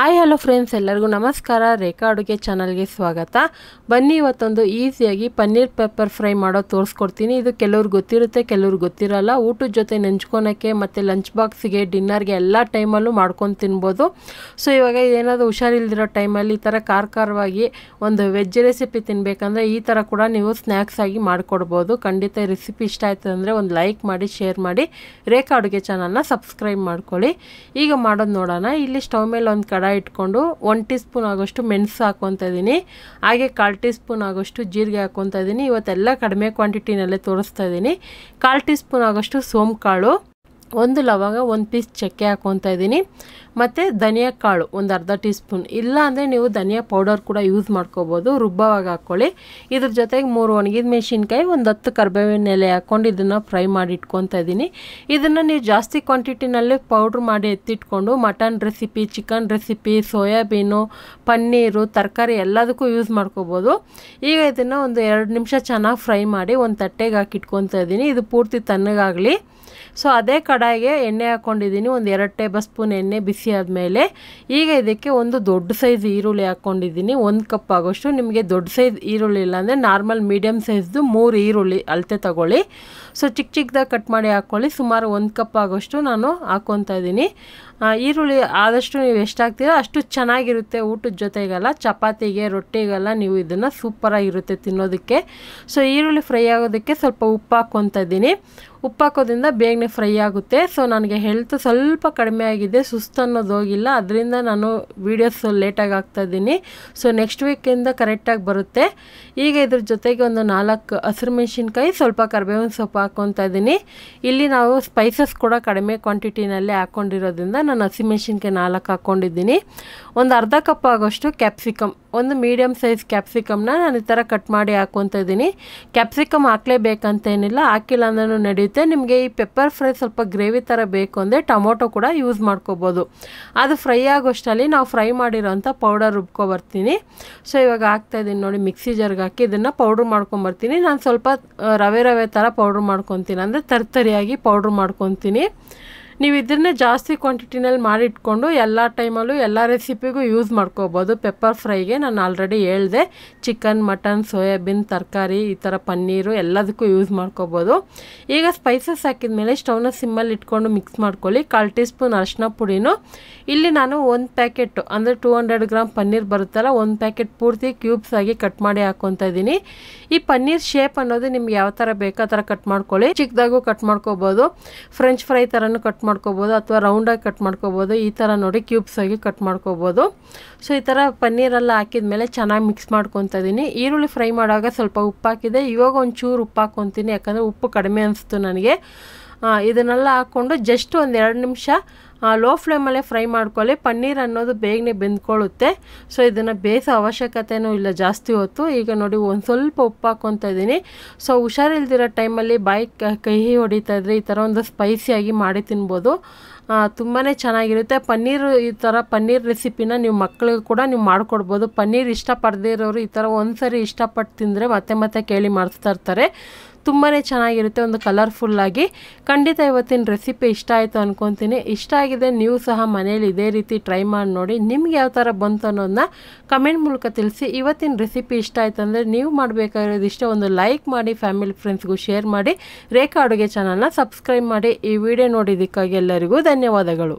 ಆಯ್ hello friends ಎಲ್ಲರಿಗೂ ನಮಸ್ಕಾರ ರೇಖಾ ಅಡುಗೆ ಚಾನಲ್ಗೆ ಸ್ವಾಗತ ಬನ್ನಿ ಇವತ್ತೊಂದು ಈಸಿಯಾಗಿ ಪನ್ನೀರ್ ಪೆಪ್ಪರ್ ಫ್ರೈ ಮಾಡೋದು ತೋರಿಸ್ಕೊಡ್ತೀನಿ ಇದು ಕೆಲವ್ರಿಗೆ ಗೊತ್ತಿರುತ್ತೆ ಕೆಲವ್ರಿಗೆ ಗೊತ್ತಿರಲ್ಲ ಊಟದ ಜೊತೆ ನೆಂಚ್ಕೊಳಕ್ಕೆ ಮತ್ತು ಲಂಚ್ ಬಾಕ್ಸ್ಗೆ ಡಿನ್ನರ್ಗೆ ಎಲ್ಲ ಟೈಮಲ್ಲೂ ಮಾಡ್ಕೊಂಡು ತಿನ್ಬೋದು ಸೊ ಇವಾಗ ಏನಾದರೂ ಹುಷಾರಿಲ್ದಿರೋ ಟೈಮಲ್ಲಿ ಈ ಥರ ಖಾರ ಖಾರವಾಗಿ ಒಂದು ವೆಜ್ ರೆಸಿಪಿ ತಿನ್ಬೇಕಂದ್ರೆ ಈ ಥರ ಕೂಡ ನೀವು ಸ್ನ್ಯಾಕ್ಸ್ ಆಗಿ ಮಾಡಿಕೊಡ್ಬೋದು ಖಂಡಿತ ರೆಸಿಪಿ ಇಷ್ಟ ಆಯಿತು ಅಂದರೆ ಒಂದು ಲೈಕ್ ಮಾಡಿ ಶೇರ್ ಮಾಡಿ ರೇಖಾ ಅಡುಗೆ ಚಾನಲ್ನ ಸಬ್ಸ್ಕ್ರೈಬ್ ಮಾಡ್ಕೊಳ್ಳಿ ಈಗ ಮಾಡೋದು ನೋಡೋಣ ಇಲ್ಲಿ ಸ್ಟವ್ ಮೇಲೆ ಒಂದು ಕಡ ಇಟ್ಕೊಂಡು ಒನ್ ಟೀ ಸ್ಪೂನ್ ಆಗೋಷ್ಟು ಮೆಣಸು ಹಾಕೊತ ಇದ್ದೀನಿ ಹಾಗೆ ಕಾಲು ಟೀ ಸ್ಪೂನ್ ಆಗೋಷ್ಟು ಜೀರಿಗೆ ಹಾಕೊತ ಇದ್ದೀನಿ ಇವತ್ತೆಲ್ಲ ಕಡಿಮೆ ಕ್ವಾಂಟಿಟಿನಲ್ಲೇ ತೋರಿಸ್ತಾ ಇದ್ದೀನಿ ಕಾಲು ಟೀ ಸ್ಪೂನ್ ಆಗೋಷ್ಟು ಸೋಂಕಾಳು ಒಂದು ಲವಂಗ ಒಂದು ಪೀಸ್ ಚಕ್ಕೆ ಹಾಕೊತ ಇದ್ದೀನಿ ಮತ್ತು ಧನಿಯಾ ಕಾಳು ಒಂದು ಅರ್ಧ ಟೀ ಸ್ಪೂನ್ ಇಲ್ಲ ಅಂದರೆ ನೀವು ಧನಿಯಾ ಪೌಡರ್ ಕೂಡ ಯೂಸ್ ಮಾಡ್ಕೋಬೋದು ರುಬ್ಬವಾಗಿ ಹಾಕ್ಕೊಳ್ಳಿ ಇದ್ರ ಜೊತೆಗೆ ಮೂರು ಒಣಗಿದ ಮೆಣಸಿನ್ಕಾಯಿ ಒಂದು ಹತ್ತು ಕರ್ಬೇವಿನ ಎಲೆ ಹಾಕ್ಕೊಂಡು ಇದನ್ನು ಫ್ರೈ ಮಾಡಿ ಇಟ್ಕೊತ ಇದ್ದೀನಿ ಇದನ್ನು ನೀವು ಜಾಸ್ತಿ ಕ್ವಾಂಟಿಟಿನಲ್ಲಿ ಪೌಡ್ರ್ ಮಾಡಿ ಎತ್ತಿಟ್ಕೊಂಡು mutton recipe chicken recipe soybean paneer ತರಕಾರಿ ಎಲ್ಲದಕ್ಕೂ ಯೂಸ್ ಮಾಡ್ಕೋಬೋದು ಈಗ ಇದನ್ನು ಒಂದು ಎರಡು ನಿಮಿಷ ಚೆನ್ನಾಗಿ ಫ್ರೈ ಮಾಡಿ ಒಂದು ತಟ್ಟೆಗೆ ಹಾಕಿ ಇದ್ದೀನಿ ಇದು ಪೂರ್ತಿ ತಣ್ಣಗಾಗಲಿ ಸೊ ಅದೇ ಕಡೆ ಕಡಾಯಿಗೆ ಎಣ್ಣೆ ಹಾಕ್ಕೊಂಡಿದ್ದೀನಿ ಒಂದು ಎರಡು ಟೇಬಲ್ ಸ್ಪೂನ್ ಎಣ್ಣೆ ಬಿಸಿ ಆದಮೇಲೆ ಈಗ ಇದಕ್ಕೆ ಒಂದು ದೊಡ್ಡ ಸೈಜ್ ಈರುಳ್ಳಿ ಹಾಕ್ಕೊಂಡಿದ್ದೀನಿ ಒಂದು ಕಪ್ ಆಗೋಷ್ಟು ನಿಮಗೆ ದೊಡ್ಡ ಸೈಜ್ ಈರುಳ್ಳಿ ಇಲ್ಲ ನಾರ್ಮಲ್ ಮೀಡಿಯಮ್ ಸೈಜ್ದು ಮೂರು ಈರುಳ್ಳಿ ಅಳತೆ ತಗೊಳ್ಳಿ ಸೊ ಚಿಕ್ಕ ಚಿಕ್ಕದಾಗಿ ಕಟ್ ಮಾಡಿ ಹಾಕ್ಕೊಳ್ಳಿ ಸುಮಾರು ಒಂದು ಕಪ್ ಆಗೋಷ್ಟು ನಾನು ಹಾಕ್ಕೊತಾ ಇದ್ದೀನಿ ಈರುಳ್ಳಿ ಆದಷ್ಟು ನೀವು ಎಷ್ಟಾಗ್ತೀರೋ ಅಷ್ಟು ಚೆನ್ನಾಗಿರುತ್ತೆ ಊಟದ ಜೊತೆಗೆಲ್ಲ ಚಪಾತಿಗೆ ರೊಟ್ಟಿಗೆಲ್ಲ ನೀವು ಇದನ್ನು ಸೂಪರಾಗಿರುತ್ತೆ ತಿನ್ನೋದಕ್ಕೆ ಸೊ ಈರುಳ್ಳಿ ಫ್ರೈ ಆಗೋದಕ್ಕೆ ಸ್ವಲ್ಪ ಉಪ್ಪು ಹಾಕ್ಕೊತ ಇದ್ದೀನಿ ಉಪ್ಪು ಹಾಕೋದ್ರಿಂದ ಬೇಗನೆ ಫ್ರೈ ಆಗುತ್ತೆ ಸೊ ನನಗೆ ಹೆಲ್ತ್ ಸ್ವಲ್ಪ ಕಡಿಮೆ ಆಗಿದೆ ಸುಸ್ತು ಅನ್ನೋದು ಹೋಗಿಲ್ಲ ಅದರಿಂದ ನಾನು ವೀಡಿಯೋಸ್ ಲೇಟಾಗಿ ಹಾಕ್ತಾ ಇದ್ದೀನಿ ಸೊ ನೆಕ್ಸ್ಟ್ ವೀಕಿಂದ ಕರೆಕ್ಟಾಗಿ ಬರುತ್ತೆ ಈಗ ಇದ್ರ ಜೊತೆಗೆ ಒಂದು ನಾಲ್ಕು ಹಸಿರು ಮೆಣಸಿನ್ಕಾಯಿ ಸ್ವಲ್ಪ ಕರ್ಬೇವಿನ ಸೊಪ್ಪು ಹಾಕ್ಕೊತಾ ಇದ್ದೀನಿ ಇಲ್ಲಿ ನಾವು ಸ್ಪೈಸಸ್ ಕೂಡ ಕಡಿಮೆ ಕ್ವಾಂಟಿಟಿನಲ್ಲಿ ಹಾಕ್ಕೊಂಡಿರೋದ್ರಿಂದ ನಾನು ಮೆಣಸಿನ್ಕಾಯಿ ನಾಲ್ಕು ಹಾಕ್ಕೊಂಡಿದ್ದೀನಿ ಒಂದು ಅರ್ಧ ಕಪ್ ಆಗೋಷ್ಟು ಕ್ಯಾಪ್ಸಿಕಮ್ ಒಂದು ಮೀಡಿಯಮ್ ಸೈಜ್ ಕ್ಯಾಪ್ಸಿಕಮ್ನ ನಾನು ಈ ಥರ ಕಟ್ ಮಾಡಿ ಹಾಕ್ಕೊತ ಇದ್ದೀನಿ ಕ್ಯಾಪ್ಸಿಕಮ್ ಹಾಕ್ಲೇಬೇಕಂತ ಏನಿಲ್ಲ ಹಾಕಿಲ್ಲ ಅಂದ್ರೂ ನಡೆಯುತ್ತೆ ನಿಮಗೆ ಈ ಪೆಪ್ಪರ್ ಫ್ರೈ ಸ್ವಲ್ಪ ಗ್ರೇವಿ ಥರ ಬೇಕು ಅಂದರೆ ಟೊಮೊಟೊ ಕೂಡ ಯೂಸ್ ಮಾಡ್ಕೋಬೋದು ಅದು ಫ್ರೈ ಆಗೋಷ್ಟಲ್ಲಿ ನಾವು ಫ್ರೈ ಮಾಡಿರೋಂಥ ಪೌಡರ್ ರುಬ್ಕೊಬರ್ತೀನಿ ಸೊ ಇವಾಗ ಹಾಕ್ತಾಯಿದ್ದೀನಿ ನೋಡಿ ಮಿಕ್ಸಿ ಜರ್ಗೆ ಹಾಕಿ ಇದನ್ನು ಪೌಡ್ರ್ ಮಾಡ್ಕೊಂಬರ್ತೀನಿ ನಾನು ಸ್ವಲ್ಪ ರವೆ ರವೆ ಥರ ಪೌಡ್ರ್ ಮಾಡ್ಕೊತೀನಿ ಅಂದರೆ ತರ್ತರಿಯಾಗಿ ಪೌಡ್ರ್ ಮಾಡ್ಕೊತೀನಿ ನೀವು ಇದನ್ನೇ ಜಾಸ್ತಿ ಕ್ವಾಂಟಿಟಿನಲ್ಲಿ ಮಾಡಿಟ್ಕೊಂಡು ಎಲ್ಲ ಟೈಮಲ್ಲೂ ಎಲ್ಲ ರೆಸಿಪಿಗೂ ಯೂಸ್ ಮಾಡ್ಕೋಬೋದು ಪೆಪ್ಪರ್ ಫ್ರೈಗೆ ನಾನು ಆಲ್ರೆಡಿ ಹೇಳಿದೆ ಚಿಕನ್ ಮಟನ್ ಸೋಯಾಬೀನ್ ತರಕಾರಿ ಈ ಥರ ಪನ್ನೀರು ಎಲ್ಲದಕ್ಕೂ ಯೂಸ್ ಮಾಡ್ಕೋಬೋದು ಈಗ ಸ್ಪೈಸಸ್ ಹಾಕಿದ ಮೇಲೆ ಸ್ಟವ್ನ ಸಿಮ್ಮಲ್ಲಿ ಇಟ್ಕೊಂಡು ಮಿಕ್ಸ್ ಮಾಡ್ಕೊಳ್ಳಿ ಕಾಲು ಟೀ ಸ್ಪೂನ್ ಅರಿಶಿನ ಪುಡಿನೂ ಇಲ್ಲಿ ನಾನು ಒಂದು ಪ್ಯಾಕೆಟ್ ಅಂದರೆ ಟೂ ಹಂಡ್ರೆಡ್ ಗ್ರಾಮ್ ಪನ್ನೀರ್ ಬರುತ್ತಲ್ಲ ಒಂದು ಪ್ಯಾಕೆಟ್ ಪೂರ್ತಿ ಕ್ಯೂಬ್ಸ್ ಆಗಿ ಕಟ್ ಮಾಡಿ ಹಾಕೊತ ಇದ್ದೀನಿ ಈ ಪನ್ನೀರ್ ಶೇಪ್ ಅನ್ನೋದು ನಿಮ್ಗೆ ಯಾವ ಥರ ಬೇಕೋ ಆ ಥರ ಕಟ್ ಮಾಡ್ಕೊಳ್ಳಿ ಚಿಕ್ಕದಾಗೂ ಕಟ್ ಮಾಡ್ಕೋಬೋದು ಫ್ರೆಂಚ್ ಫ್ರೈ ಥರನೂ ಕಟ್ ಮಾಡ್ಕೋಬೋದು ಅಥವಾ ರೌಂಡಾಗಿ ಕಟ್ ಮಾಡ್ಕೋಬೋದು ಈ ಥರ ನೋಡಿ ಕ್ಯೂಬ್ಸ್ ಆಗಿ ಕಟ್ ಮಾಡ್ಕೋಬೋದು ಸೊ ಈ ಥರ ಪನ್ನೀರೆಲ್ಲ ಹಾಕಿದ ಮೇಲೆ ಚೆನ್ನಾಗಿ ಮಿಕ್ಸ್ ಮಾಡ್ಕೊತಾ ಈರುಳ್ಳಿ ಫ್ರೈ ಮಾಡುವಾಗ ಸ್ವಲ್ಪ ಉಪ್ಪು ಹಾಕಿದೆ ಇವಾಗ ಒಂಚೂರು ಉಪ್ಪು ಹಾಕ್ಕೊತೀನಿ ಯಾಕಂದರೆ ಉಪ್ಪು ಕಡಿಮೆ ಅನಿಸ್ತು ನನಗೆ ಇದನ್ನೆಲ್ಲ ಹಾಕ್ಕೊಂಡು ಜಸ್ಟ್ ಒಂದು ಎರಡು ನಿಮಿಷ ಲೋ ಫ್ಲೇಮಲ್ಲೇ ಫ್ರೈ ಮಾಡ್ಕೊಳ್ಳಿ ಪನ್ನೀರ್ ಅನ್ನೋದು ಬೇಗನೆ ಬೆಂದ್ಕೊಳ್ಳುತ್ತೆ ಸೊ ಇದನ್ನು ಬೇಯಿಸೋ ಅವಶ್ಯಕತೆಯೂ ಇಲ್ಲ ಜಾಸ್ತಿ ಹೊತ್ತು ಈಗ ನೋಡಿ ಒಂದು ಸ್ವಲ್ಪ ಉಪ್ಪು ಹಾಕ್ಕೊತಾ ಇದ್ದೀನಿ ಸೊ ಹುಷಾರಿಲ್ದಿರೋ ಟೈಮಲ್ಲಿ ಬಾಯಿ ಕಹಿ ಹೊಡಿತಾ ಇದ್ದರೆ ಈ ಥರ ಒಂದು ಸ್ಪೈಸಿಯಾಗಿ ಮಾಡಿ ತಿನ್ಬೋದು ತುಂಬಾ ಚೆನ್ನಾಗಿರುತ್ತೆ ಪನ್ನೀರು ಈ ಥರ ಪನ್ನೀರ್ ರೆಸಿಪಿನ ನೀವು ಮಕ್ಕಳಿಗೂ ಕೂಡ ನೀವು ಮಾಡಿಕೊಡ್ಬೋದು ಪನ್ನೀರ್ ಇಷ್ಟಪಡದೇ ಇರೋರು ಈ ಥರ ಒಂದು ಸರಿ ಇಷ್ಟಪಟ್ಟು ತಿಂದರೆ ಮತ್ತೆ ಮತ್ತೆ ಕೇಳಿ ಮಾಡಿಸ್ತಾ ಇರ್ತಾರೆ ತುಂಬಾ ಚೆನ್ನಾಗಿರುತ್ತೆ ಒಂದು ಕಲರ್ಫುಲ್ಲಾಗಿ ಖಂಡಿತ ಇವತ್ತಿನ ರೆಸಿಪಿ ಇಷ್ಟ ಆಯಿತು ಅಂದ್ಕೊತೀನಿ ಇಷ್ಟ ಆಗಿ ಚೆನ್ನಾಗಿದೆ ನೀವು ಸಹ ಮನೇಲಿ ಇದೇ ರೀತಿ ಟ್ರೈ ಮಾಡಿ ನೋಡಿ ನಿಮ್ಗೆ ಯಾವ ಥರ ಬಂತು ಅನ್ನೋದನ್ನ ಕಮೆಂಟ್ ಮೂಲಕ ತಿಳಿಸಿ ಇವತ್ತಿನ ರೆಸಿಪಿ ಇಷ್ಟ ಆಯ್ತು ಅಂದರೆ ನೀವು ಮಾಡಬೇಕಾಗಿರೋದು ಇಷ್ಟ ಒಂದು ಲೈಕ್ ಮಾಡಿ ಫ್ಯಾಮಿಲಿ ಫ್ರೆಂಡ್ಸ್ಗೂ ಶೇರ್ ಮಾಡಿ ರೇಖಾ ಅಡುಗೆ ಚಾನಲ್ನ ಸಬ್ಸ್ಕ್ರೈಬ್ ಮಾಡಿ ಈ ವಿಡಿಯೋ ನೋಡಿದ್ದಕ್ಕಾಗಿ ಎಲ್ಲರಿಗೂ ಧನ್ಯವಾದಗಳು